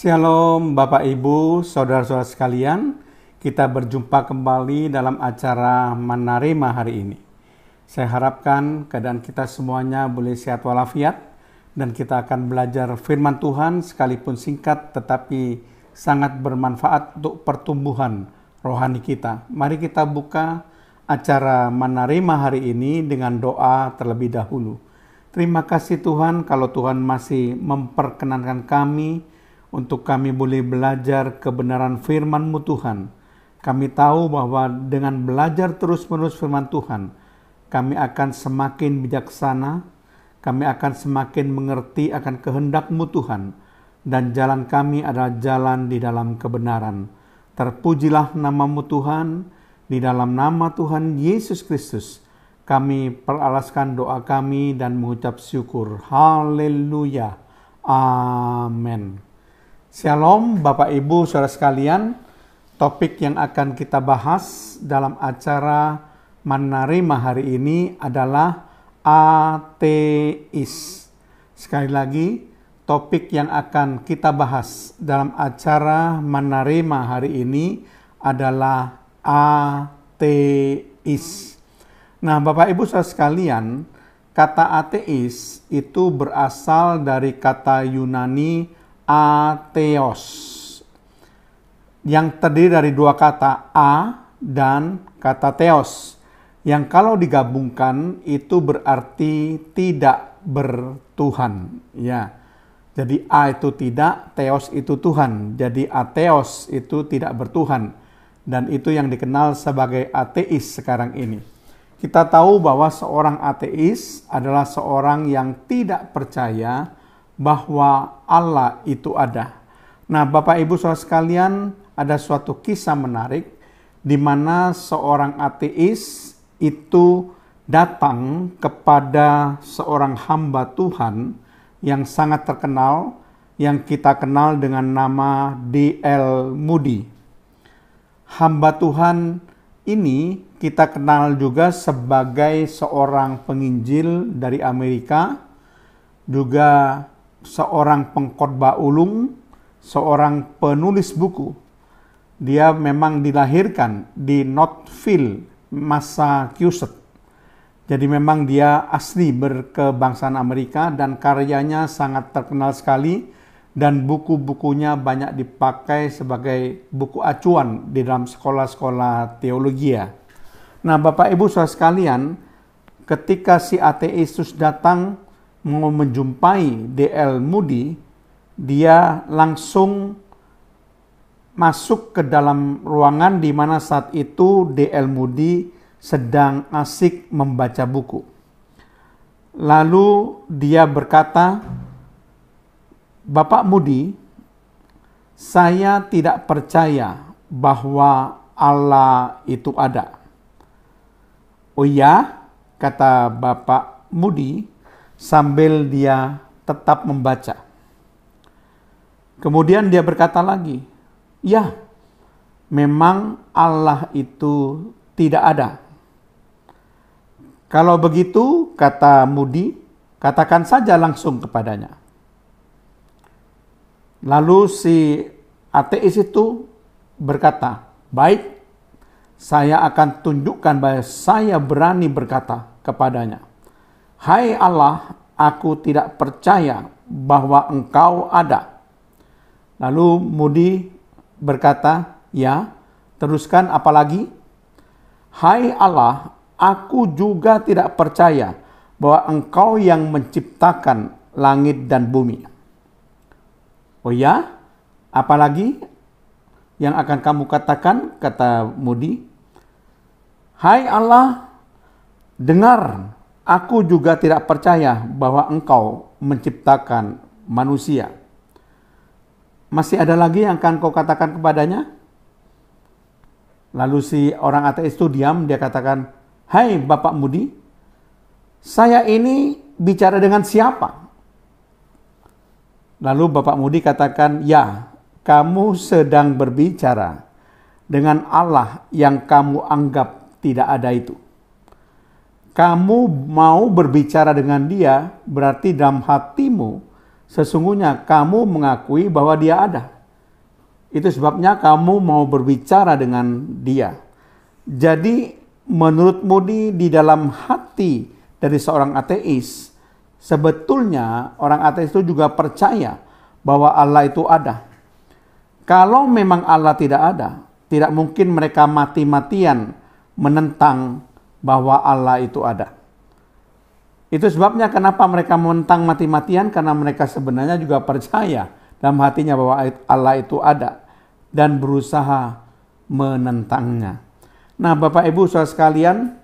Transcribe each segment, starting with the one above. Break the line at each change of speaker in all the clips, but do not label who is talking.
Shalom Bapak Ibu, Saudara-saudara sekalian. Kita berjumpa kembali dalam acara Manarema hari ini. Saya harapkan keadaan kita semuanya boleh sehat walafiat dan kita akan belajar firman Tuhan sekalipun singkat tetapi sangat bermanfaat untuk pertumbuhan rohani kita. Mari kita buka acara Manarema hari ini dengan doa terlebih dahulu. Terima kasih Tuhan kalau Tuhan masih memperkenankan kami untuk kami boleh belajar kebenaran firman-Mu Tuhan. Kami tahu bahwa dengan belajar terus-menerus firman Tuhan, kami akan semakin bijaksana, kami akan semakin mengerti akan kehendak-Mu Tuhan, dan jalan kami adalah jalan di dalam kebenaran. Terpujilah namamu Tuhan, di dalam nama Tuhan Yesus Kristus, kami peralaskan doa kami dan mengucap syukur. Haleluya. Amen. Shalom Bapak Ibu Saudara sekalian. Topik yang akan kita bahas dalam acara Manarima hari ini adalah ateis. Sekali lagi, topik yang akan kita bahas dalam acara Manarima hari ini adalah ateis. Nah, Bapak Ibu Saudara sekalian, kata ateis itu berasal dari kata Yunani ateos yang terdiri dari dua kata a dan kata teos yang kalau digabungkan itu berarti tidak bertuhan ya. Jadi a itu tidak, teos itu Tuhan. Jadi ateos itu tidak bertuhan dan itu yang dikenal sebagai ateis sekarang ini. Kita tahu bahwa seorang ateis adalah seorang yang tidak percaya bahwa Allah itu ada. Nah, Bapak Ibu Saudara sekalian, ada suatu kisah menarik di mana seorang ateis itu datang kepada seorang hamba Tuhan yang sangat terkenal yang kita kenal dengan nama D.L. Moody. Hamba Tuhan ini kita kenal juga sebagai seorang penginjil dari Amerika, juga seorang pengkhotbah ulung, seorang penulis buku. Dia memang dilahirkan di Northfield, Massachusetts. Jadi memang dia asli berkebangsaan Amerika dan karyanya sangat terkenal sekali dan buku-bukunya banyak dipakai sebagai buku acuan di dalam sekolah-sekolah teologi ya. Nah Bapak Ibu saudara sekalian, ketika si ateistus datang mau menjumpai DL Moody, dia langsung masuk ke dalam ruangan di mana saat itu DL Moody sedang asik membaca buku. Lalu dia berkata, "Bapak Moody, saya tidak percaya bahwa Allah itu ada." "Oh ya," kata Bapak Moody, sambil dia tetap membaca. Kemudian dia berkata lagi, "Ya, memang Allah itu tidak ada." Kalau begitu, kata Mudi, katakan saja langsung kepadanya. Lalu si ateis itu berkata, "Baik, saya akan tunjukkan bahwa saya berani berkata kepadanya." Hai Allah, aku tidak percaya bahwa engkau ada. Lalu Mudi berkata, ya, teruskan apalagi? Hai Allah, aku juga tidak percaya bahwa engkau yang menciptakan langit dan bumi. Oh ya, apalagi yang akan kamu katakan, kata Mudi. Hai Allah, dengar Aku juga tidak percaya bahwa engkau menciptakan manusia. Masih ada lagi yang akan kau katakan kepadanya? Lalu si orang ateis itu diam, dia katakan, Hai hey, Bapak Mudi, saya ini bicara dengan siapa? Lalu Bapak Mudi katakan, ya kamu sedang berbicara dengan Allah yang kamu anggap tidak ada itu kamu mau berbicara dengan dia, berarti dalam hatimu sesungguhnya kamu mengakui bahwa dia ada. Itu sebabnya kamu mau berbicara dengan dia. Jadi menurut Moody di dalam hati dari seorang ateis, sebetulnya orang ateis itu juga percaya bahwa Allah itu ada. Kalau memang Allah tidak ada, tidak mungkin mereka mati-matian menentang bahwa Allah itu ada. Itu sebabnya kenapa mereka menentang mati-matian karena mereka sebenarnya juga percaya dalam hatinya bahwa Allah itu ada dan berusaha menentangnya. Nah, Bapak Ibu Saudara sekalian,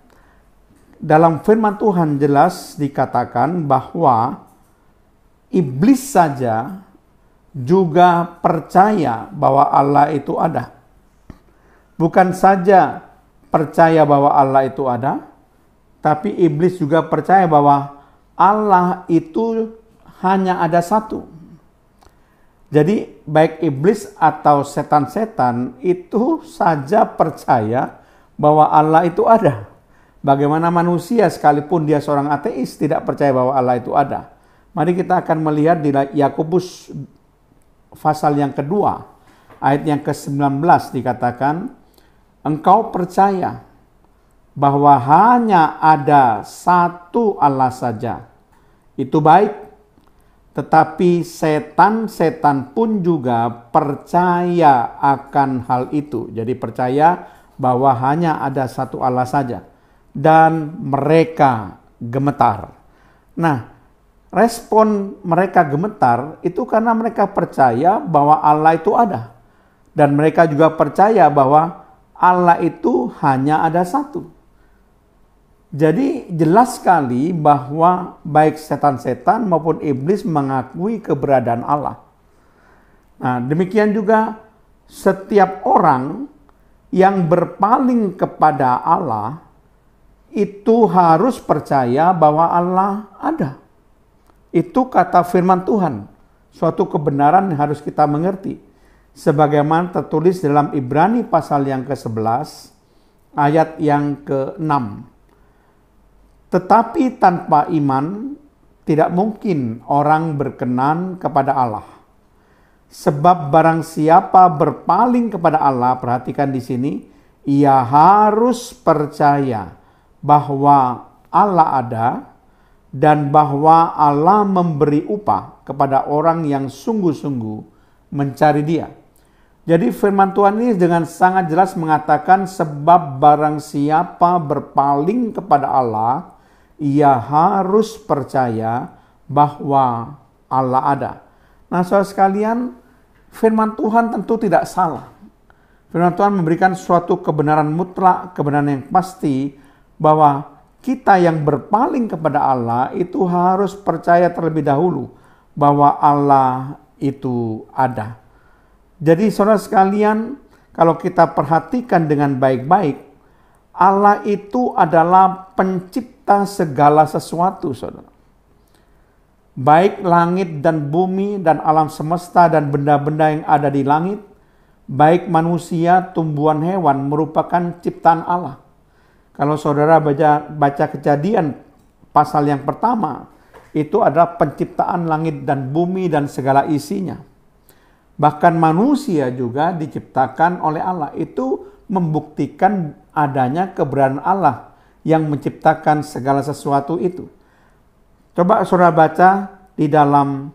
dalam firman Tuhan jelas dikatakan bahwa iblis saja juga percaya bahwa Allah itu ada. Bukan saja percaya bahwa Allah itu ada, tapi iblis juga percaya bahwa Allah itu hanya ada satu. Jadi baik iblis atau setan-setan itu saja percaya bahwa Allah itu ada. Bagaimana manusia sekalipun dia seorang ateis tidak percaya bahwa Allah itu ada. Mari kita akan melihat di Yakobus pasal yang kedua ayat yang ke-19 dikatakan engkau percaya bahwa hanya ada satu Allah saja. Itu baik, tetapi setan-setan pun juga percaya akan hal itu. Jadi percaya bahwa hanya ada satu Allah saja. Dan mereka gemetar. Nah, respon mereka gemetar itu karena mereka percaya bahwa Allah itu ada. Dan mereka juga percaya bahwa Allah itu hanya ada satu. Jadi jelas sekali bahwa baik setan-setan maupun iblis mengakui keberadaan Allah. Nah, demikian juga setiap orang yang berpaling kepada Allah itu harus percaya bahwa Allah ada. Itu kata firman Tuhan, suatu kebenaran yang harus kita mengerti sebagaimana tertulis dalam Ibrani pasal yang ke-11 ayat yang ke-6. Tetapi tanpa iman tidak mungkin orang berkenan kepada Allah. Sebab barang siapa berpaling kepada Allah, perhatikan di sini, ia harus percaya bahwa Allah ada dan bahwa Allah memberi upah kepada orang yang sungguh-sungguh mencari Dia. Jadi firman Tuhan ini dengan sangat jelas mengatakan sebab barang siapa berpaling kepada Allah, ia harus percaya bahwa Allah ada. Nah saudara sekalian, firman Tuhan tentu tidak salah. Firman Tuhan memberikan suatu kebenaran mutlak, kebenaran yang pasti bahwa kita yang berpaling kepada Allah itu harus percaya terlebih dahulu bahwa Allah itu ada. Jadi saudara sekalian, kalau kita perhatikan dengan baik-baik, Allah itu adalah pencipta segala sesuatu, saudara. Baik langit dan bumi dan alam semesta dan benda-benda yang ada di langit, baik manusia, tumbuhan hewan merupakan ciptaan Allah. Kalau saudara baca, baca kejadian pasal yang pertama, itu adalah penciptaan langit dan bumi dan segala isinya. Bahkan manusia juga diciptakan oleh Allah. Itu membuktikan adanya keberadaan Allah yang menciptakan segala sesuatu itu. Coba saudara baca di dalam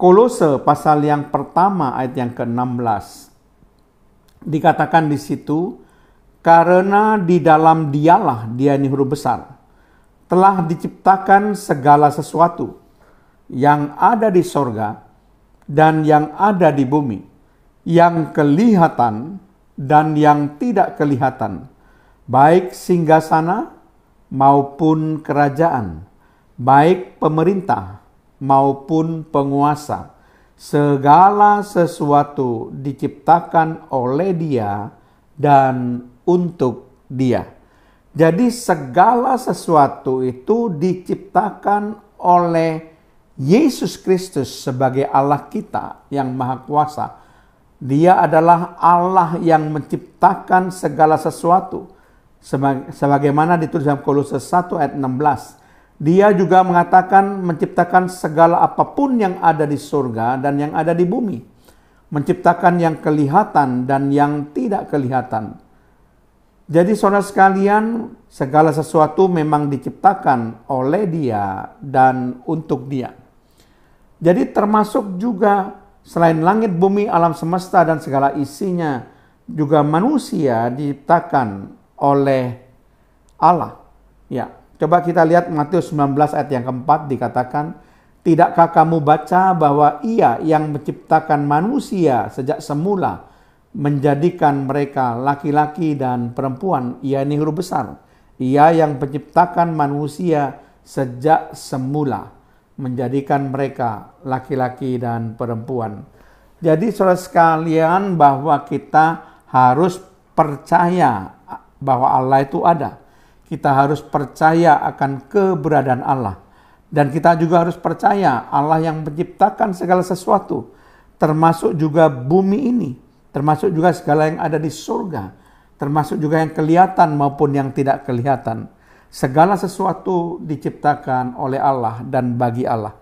Kolose pasal yang pertama ayat yang ke-16. Dikatakan di situ, karena di dalam dialah, dia ini huruf besar, telah diciptakan segala sesuatu yang ada di sorga dan yang ada di bumi, yang kelihatan dan yang tidak kelihatan, baik singgasana maupun kerajaan, baik pemerintah maupun penguasa. Segala sesuatu diciptakan oleh Dia dan untuk Dia. Jadi, segala sesuatu itu diciptakan oleh Yesus Kristus sebagai Allah kita yang Maha Kuasa. Dia adalah Allah yang menciptakan segala sesuatu. Sebagaimana ditulis dalam Kolose 1 ayat 16. Dia juga mengatakan menciptakan segala apapun yang ada di surga dan yang ada di bumi. Menciptakan yang kelihatan dan yang tidak kelihatan. Jadi saudara sekalian, segala sesuatu memang diciptakan oleh dia dan untuk dia. Jadi termasuk juga selain langit bumi alam semesta dan segala isinya juga manusia diciptakan oleh Allah. Ya, coba kita lihat Matius 19 ayat yang keempat dikatakan, Tidakkah kamu baca bahwa ia yang menciptakan manusia sejak semula menjadikan mereka laki-laki dan perempuan. Ia ini huruf besar. Ia yang menciptakan manusia sejak semula menjadikan mereka laki-laki dan perempuan. Jadi saudara sekalian bahwa kita harus percaya bahwa Allah itu ada. Kita harus percaya akan keberadaan Allah. Dan kita juga harus percaya Allah yang menciptakan segala sesuatu. Termasuk juga bumi ini. Termasuk juga segala yang ada di surga. Termasuk juga yang kelihatan maupun yang tidak kelihatan Segala sesuatu diciptakan oleh Allah dan bagi Allah.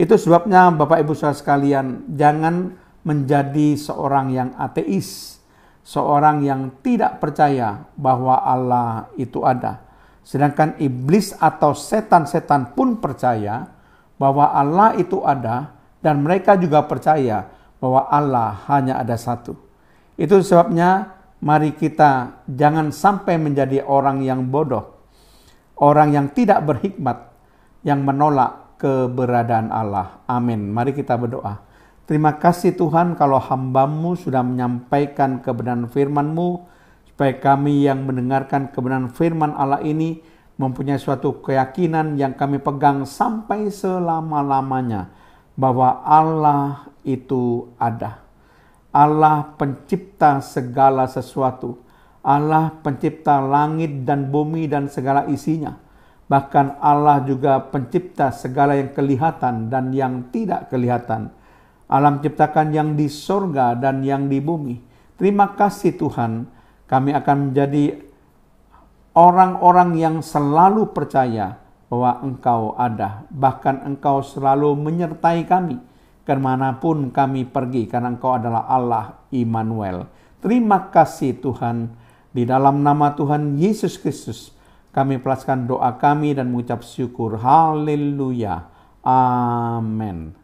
Itu sebabnya Bapak Ibu Saudara sekalian, jangan menjadi seorang yang ateis, seorang yang tidak percaya bahwa Allah itu ada. Sedangkan iblis atau setan-setan pun percaya bahwa Allah itu ada dan mereka juga percaya bahwa Allah hanya ada satu. Itu sebabnya mari kita jangan sampai menjadi orang yang bodoh orang yang tidak berhikmat yang menolak keberadaan Allah. Amin. Mari kita berdoa. Terima kasih Tuhan kalau hambamu sudah menyampaikan kebenaran firmanmu, supaya kami yang mendengarkan kebenaran firman Allah ini mempunyai suatu keyakinan yang kami pegang sampai selama-lamanya bahwa Allah itu ada. Allah pencipta segala sesuatu Allah pencipta langit dan bumi dan segala isinya. Bahkan Allah juga pencipta segala yang kelihatan dan yang tidak kelihatan. Alam ciptakan yang di sorga dan yang di bumi. Terima kasih Tuhan, kami akan menjadi orang-orang yang selalu percaya bahwa Engkau ada. Bahkan Engkau selalu menyertai kami kemanapun kami pergi karena Engkau adalah Allah Immanuel. Terima kasih Tuhan, di dalam nama Tuhan Yesus Kristus, kami pelaskan doa kami dan mengucap syukur. Haleluya. Amen.